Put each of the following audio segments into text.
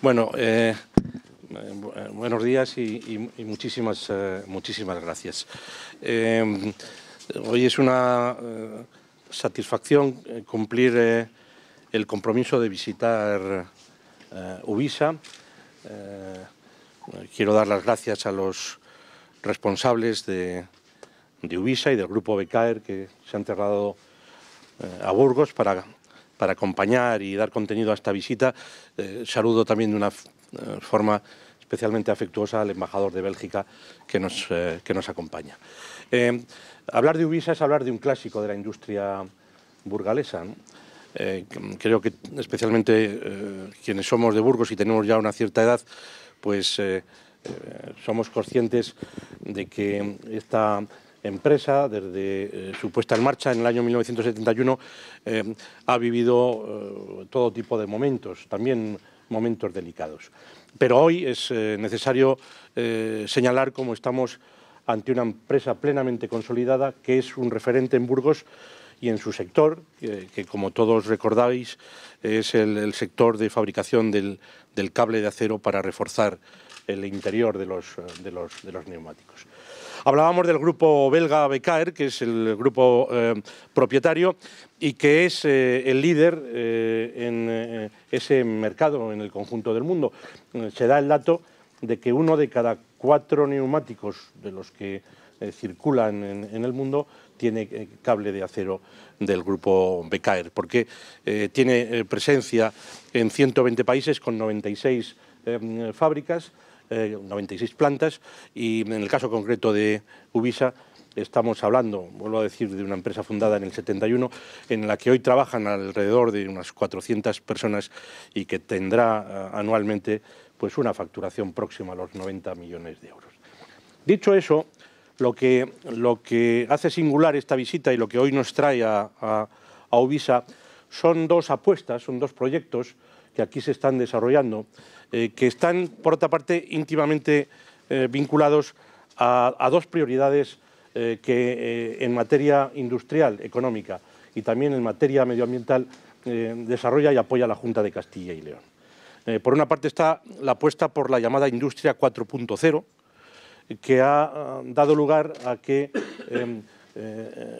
Bueno, eh, eh, buenos días y, muchísimas, eh, muchísimas gracias. hoy es una satisfacción cumplir el compromiso de visitar Ubisa. quiero dar las gracias a los responsables de, Ubisa y del grupo Becaer que se han trasladado a Burgos para para acompañar y dar contenido a esta visita. Eh, saludo también de una eh, forma especialmente afectuosa al embajador de Bélgica que nos, eh, nos acompaña. hablar de Ubisa es hablar de un clásico de la industria burgalesa. creo que especialmente quienes somos de Burgos y tenemos ya una cierta edad, pues somos conscientes de que esta empresa, desde eh, su puesta en marcha en el año 1971, eh, ha vivido eh, todo tipo de momentos, también momentos delicados. Pero hoy es necesario señalar cómo estamos ante una empresa plenamente consolidada que es un referente en Burgos y en su sector, que, como todos recordáis es el, sector de fabricación del, cable de acero para reforzar el interior de los neumáticos. Hablábamos del grupo belga Becaer, que es el grupo eh, propietario y que es eh, el líder eh, en ese mercado en el conjunto del mundo. Se da el dato de que uno de cada cuatro neumáticos de los que circulan en, el mundo tiene cable de acero del grupo Becaer, porque tiene presencia en 120 países con 96 fábricas 96 eh, plantas, y en el caso concreto de Ubisa, estamos hablando, vuelvo a decir, de una empresa fundada en el 71, en la que hoy trabajan alrededor de unas 400 personas y que tendrá eh, anualmente pues una facturación próxima a los 90 millones de euros. Dicho eso, lo que, lo que hace singular esta visita y lo que hoy nos trae a, a Ubisa son dos apuestas, son dos proyectos que aquí se están desarrollando, eh, que están, por otra parte, íntimamente eh, vinculados a, dos prioridades eh, que en materia industrial, económica y también en materia medioambiental desarrolla y apoya la Junta de Castilla y León. por una parte está la apuesta por la llamada Industria 4.0, que ha ah, dado lugar a que em,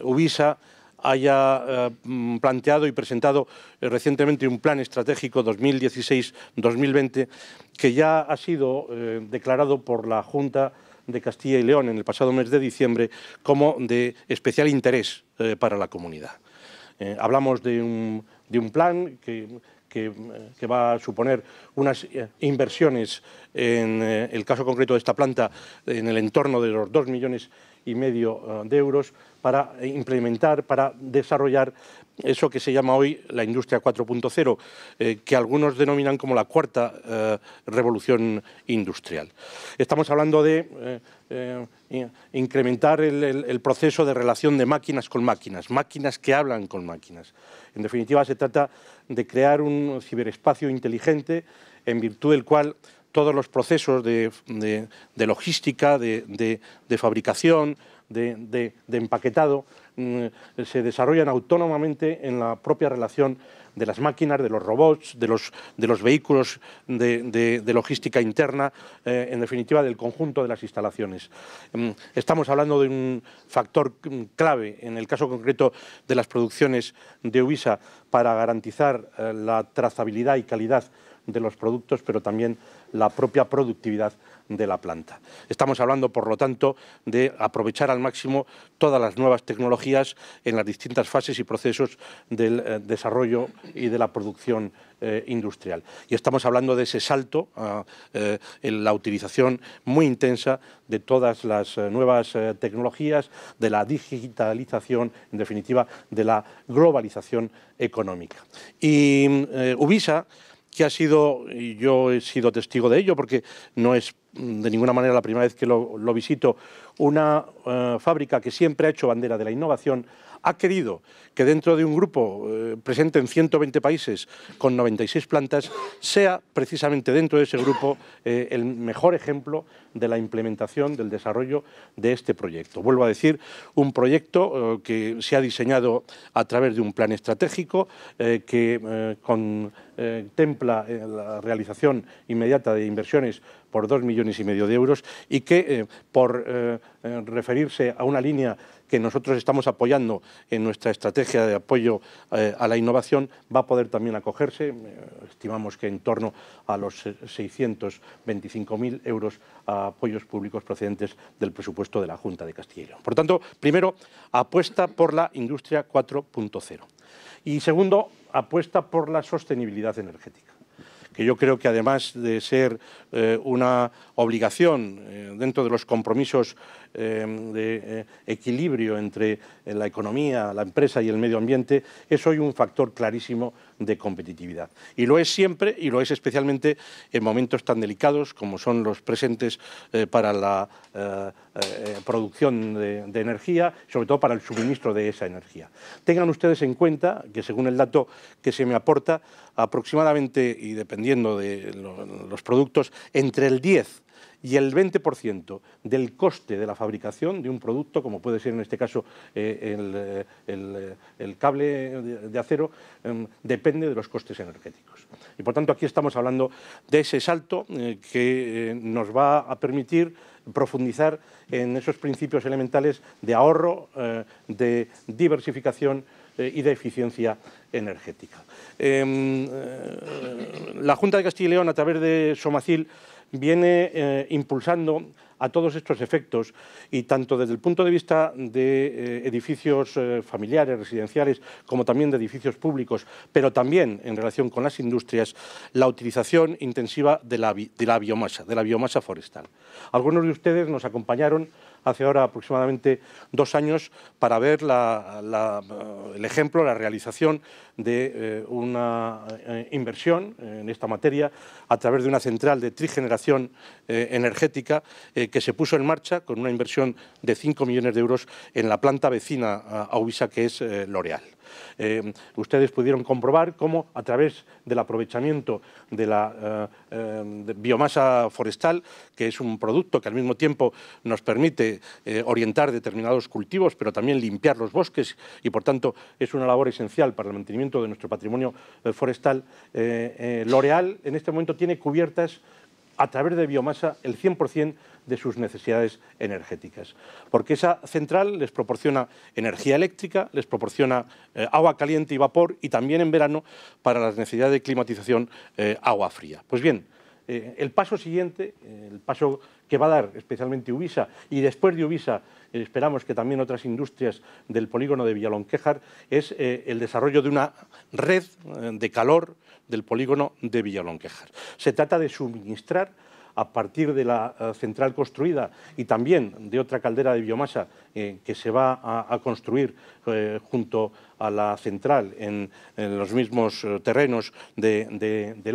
UBISA haya eh, mm, planteado y presentado eh, recientemente un plan estratégico 2016-2020 que ya ha sido eh, declarado por la Junta de Castilla y León en el pasado mes de diciembre como de especial interés para la comunidad. hablamos de un, plan que va a suponer unas inversiones en el caso concreto de esta planta en el entorno de los dos millones y medio de euros para implementar, para desarrollar eso que se llama hoy la industria 4.0, eh, que algunos denominan como la cuarta eh, revolución industrial. Estamos hablando de eh, incrementar el, el, proceso de relación de máquinas con máquinas, máquinas que hablan con máquinas. En definitiva, se trata de crear un ciberespacio inteligente en virtud del cual todos los procesos de, logística, de, fabricación, de, empaquetado, mm, se desarrollan autónomamente en la propia relación de las máquinas, de los robots, de los, vehículos de, logística interna, eh, en definitiva del conjunto de las instalaciones. Mm, estamos hablando de un factor clave, en el caso concreto de las producciones de Ubisa, para garantizar eh, la trazabilidad y calidad de los productos, pero también la propia productividad de la planta. Estamos hablando, por lo tanto, de aprovechar al máximo todas las nuevas tecnologías en las distintas fases y procesos del eh, desarrollo y de la producción eh, industrial. Y estamos hablando de ese salto, eh, en la utilización muy intensa de todas las nuevas tecnologías, de la digitalización, en definitiva, de la globalización económica. Y mm, Ubisa que ha sido, y yo he sido testigo de ello, porque no es mm, de ninguna manera la primera vez que lo, visito, una eh, fábrica que siempre ha hecho bandera de la innovación, ha querido que dentro de un grupo eh, presente en 120 países con 96 plantas sea precisamente dentro de ese grupo eh, el mejor ejemplo de la implementación, del desarrollo de este proyecto. Vuelvo a decir, un proyecto eh, que se ha diseñado a través de un plan estratégico que contempla la realización inmediata de inversiones por dos millones y medio de euros y que, por referirse a una línea que nosotros estamos apoyando en nuestra estrategia de apoyo eh, a la innovación va a poder también acogerse. Eh, estimamos que en torno a los 625.000 euros a apoyos públicos procedentes del presupuesto de la Junta de Castilla y León. Por tanto, primero, apuesta por la industria 4.0. Y segundo, apuesta por la sostenibilidad energética que yo creo que además de ser eh, una obligación dentro de los compromisos Em, de eh, equilibrio entre eh, la economía, la empresa y el medio ambiente es hoy un factor clarísimo de competitividad. Y lo es siempre y lo es especialmente en momentos tan delicados como son los presentes eh, para la producción de, energía, sobre todo para el suministro de esa energía. Tengan ustedes en cuenta que según el dato que se me aporta, aproximadamente, y dependiendo de los productos, entre el 10 y el 20% del coste de la fabricación de un producto, como puede ser en este caso eh, eh, eh, el, cable de, acero, em, depende de los costes energéticos. Y por tanto aquí estamos hablando de ese salto que nos va a permitir profundizar en esos principios elementales de ahorro, de diversificación, y de eficiencia energética. Em, la Junta de Castilla y León, a través de Somacil, viene eh, impulsando a todos estos efectos y tanto desde el punto de vista de eh, edificios eh, familiares, residenciales, como también de edificios públicos, pero también en relación con las industrias, la utilización intensiva de la biomasa, de la biomasa forestal. Algunos de ustedes nos acompañaron hace ahora aproximadamente dos años para ver eh, el ejemplo, la realización de eh, una eh, inversión en esta materia a través de una central de trigeneración energética que se puso en marcha con una inversión de 5 millones de euros en la planta vecina a, a Ubisa, que es L'Oreal. Eh, ustedes pudieron comprobar cómo a través del aprovechamiento de la eh, eh, biomasa forestal, que es un producto que al mismo tiempo nos permite orientar determinados cultivos, pero también limpiar los bosques y por tanto es una labor esencial para el mantenimiento de nuestro patrimonio forestal, L'Oreal en este momento tiene cubiertas a través de biomasa el 100% de sus necesidades energéticas. Porque esa central les proporciona energía eléctrica, les proporciona eh, agua caliente y vapor y también en verano para las necesidades de climatización eh, agua fría. Pues bien, eh, el paso siguiente, el paso que va a dar especialmente Ubisa y después de Ubisa esperamos que también otras industrias del polígono de Villalonquejar es el desarrollo de una red de calor del polígono de Villalonquejar. Se trata de suministrar a partir de la eh, central construida y también de otra caldera de biomasa eh, que se va a, construir eh, junto a la central en, los mismos terrenos de, de, de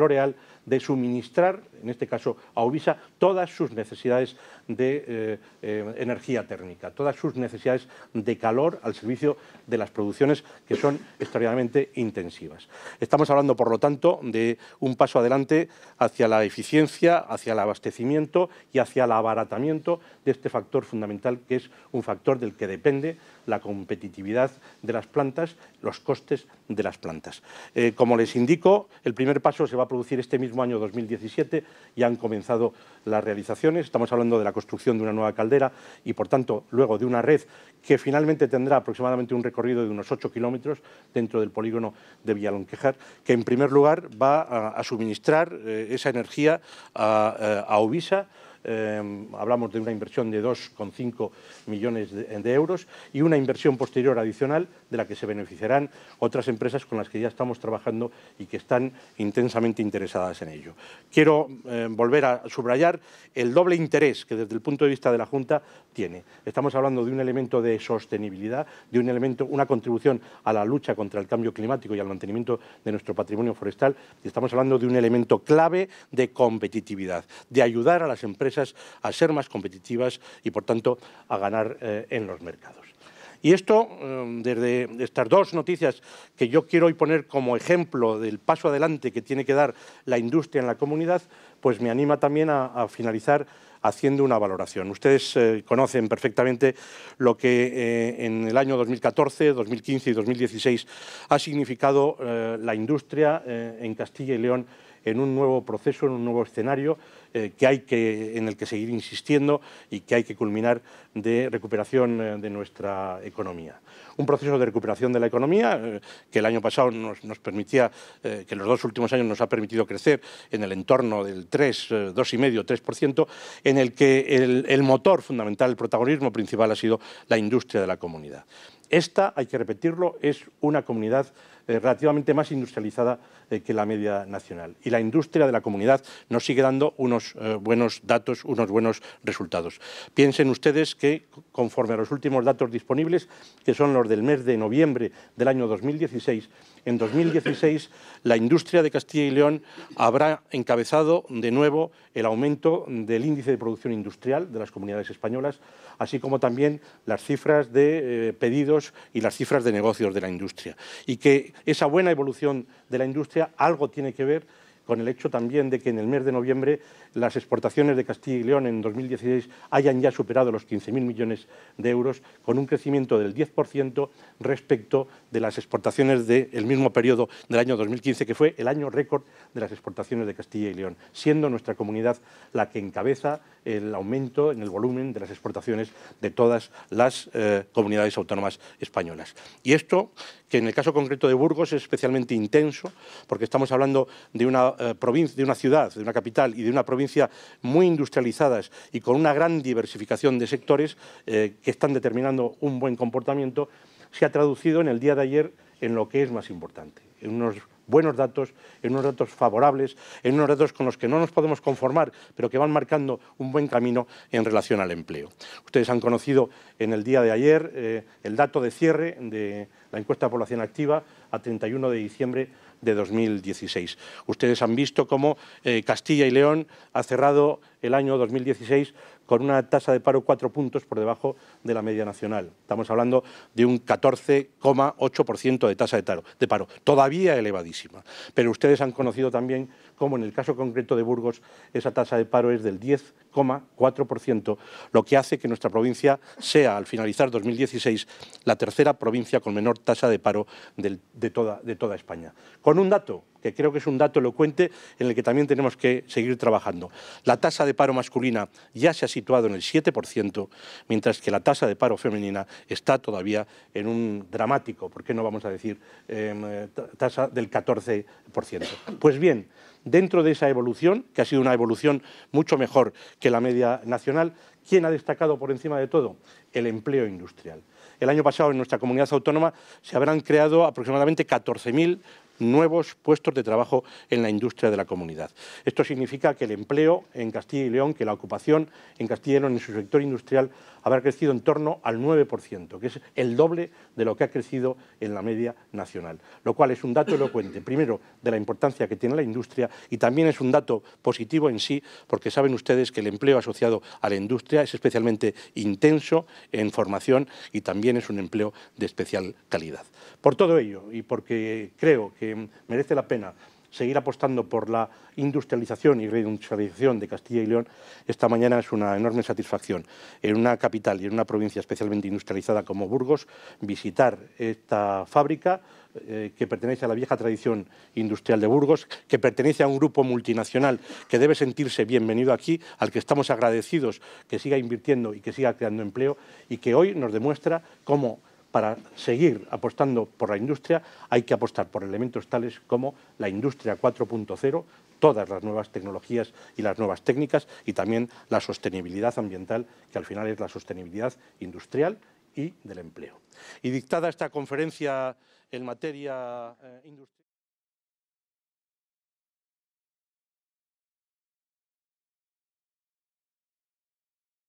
de suministrar, en este caso a Ubisa, todas sus necesidades de eh, eh, energía térmica, todas sus necesidades de calor al servicio de las producciones que son extraordinariamente intensivas. Estamos hablando, por lo tanto, de un paso adelante hacia la eficiencia, hacia el abastecimiento y hacia el abaratamiento de este factor fundamental que es un factor del que depende la competitividad de las plantas, los costes de las plantas. Eh, como les indico, el primer paso se va a producir este mismo año 2017, ya han comenzado las realizaciones, estamos hablando de la construcción de una nueva caldera y, por tanto, luego de una red que finalmente tendrá aproximadamente un recorrido de unos 8 kilómetros dentro del polígono de Villalonquejar, que en primer lugar va a, suministrar eh, esa energía a, eh, a Ovisa, Em, hablamos de una inversión de 2,5 millones de, euros y una inversión posterior adicional de la que se beneficiarán otras empresas con las que ya estamos trabajando y que están intensamente interesadas en ello. Quiero em, volver a subrayar el doble interés que desde el punto de vista de la Junta tiene. Estamos hablando de un elemento de sostenibilidad, de un elemento, una contribución a la lucha contra el cambio climático y al mantenimiento de nuestro patrimonio forestal y estamos hablando de un elemento clave de competitividad, de ayudar a las empresas a ser más competitivas y, por tanto, a ganar eh, en los mercados. Y esto, em, desde estas dos noticias que yo quiero hoy poner como ejemplo del paso adelante que tiene que dar la industria en la comunidad, pues me anima también a, finalizar haciendo una valoración. Ustedes eh, conocen perfectamente lo que eh, en el año 2014, 2015 y 2016 ha significado la industria en Castilla y León en un nuevo proceso, en un nuevo escenario eh, que hay que, en el que seguir insistiendo y que hay que culminar de recuperación eh, de nuestra economía. Un proceso de recuperación de la economía eh, que el año pasado nos, permitía, que que los dos últimos años nos ha permitido crecer en el entorno del 3, 2,5, 3%, en el que el, el motor fundamental, el protagonismo principal ha sido la industria de la comunidad. Esta, hay que repetirlo, es una comunidad eh, relativamente más industrializada eh, que la media nacional. Y la industria de la comunidad nos sigue dando unos eh, buenos datos, unos buenos resultados. Piensen ustedes que, conforme a los últimos datos disponibles, que son los del mes de noviembre del año 2016, en 2016 la industria de Castilla y León habrá encabezado de nuevo el aumento del índice de producción industrial de las comunidades españolas, así como también las cifras de eh, pedidos y las cifras de negocios de la industria. Y que esa buena evolución de la industria algo tiene que ver con el hecho también de que en el mes de noviembre las exportaciones de Castilla y León en 2016 hayan ya superado los 15.000 millones de euros, con un crecimiento del 10% respecto de las exportaciones del mismo periodo del año 2015, que fue el año récord de las exportaciones de Castilla y León, siendo nuestra comunidad la que encabeza el aumento en el volumen de las exportaciones de todas las eh, comunidades autónomas españolas. Y esto, que en el caso concreto de Burgos es especialmente intenso, porque estamos hablando de una eh, de una ciudad, de una capital y de una provincia muy industrializadas y con una gran diversificación de sectores eh, que están determinando un buen comportamiento, se ha traducido en el día de ayer en lo que es más importante, en unos buenos datos, en unos datos favorables, en unos datos con los que no nos podemos conformar, pero que van marcando un buen camino en relación al empleo. Ustedes han conocido en el día de ayer eh, el dato de cierre de la encuesta de población activa a 31 de diciembre de 2016. Ustedes han visto cómo eh, Castilla y León ha cerrado el año 2016 con una tasa de paro cuatro puntos por debajo de la media nacional. Estamos hablando de un 14,8% de tasa de, de paro, todavía elevadísima. Pero ustedes han conocido también cómo en el caso concreto de Burgos esa tasa de paro es del 10,4%, lo que hace que nuestra provincia sea, al finalizar 2016, la tercera provincia con menor tasa de paro de toda, de toda España. Con un dato que creo que es un dato elocuente en el que también tenemos que seguir trabajando. La tasa de paro masculina ya se ha situado en el 7%, mientras que la tasa de paro femenina está todavía en un dramático, ¿por qué no vamos a decir em, eh, tasa del 14%? Pues bien, dentro de esa evolución, que ha sido una evolución mucho mejor que la media nacional, ¿quién ha destacado por encima de todo? El empleo industrial. El año pasado en nuestra comunidad autónoma se habrán creado aproximadamente 14.000 nuevos puestos de trabajo en la industria de la comunidad. Esto significa que el empleo en Castilla y León, que la ocupación en Castilla y León en su sector industrial habrá crecido en torno al 9%, que es el doble de lo que ha crecido en la media nacional, lo cual es un dato elocuente, primero, de la importancia que tiene la industria y también es un dato positivo en sí, porque saben ustedes que el empleo asociado a la industria es especialmente intenso en formación y también es un empleo de especial calidad. Por todo ello, y porque creo que merece la pena seguir apostando por la industrialización y reindustrialización de Castilla y León, esta mañana es una enorme satisfacción. En una capital y en una provincia especialmente industrializada como Burgos, visitar esta fábrica eh, que pertenece a la vieja tradición industrial de Burgos, que pertenece a un grupo multinacional que debe sentirse bienvenido aquí, al que estamos agradecidos que siga invirtiendo y que siga creando empleo y que hoy nos demuestra cómo para seguir apostando por la industria hay que apostar por elementos tales como la industria 4.0, todas las nuevas tecnologías y las nuevas técnicas y también la sostenibilidad ambiental, que al final es la sostenibilidad industrial y del empleo. Y dictada esta conferencia en materia eh, industrial.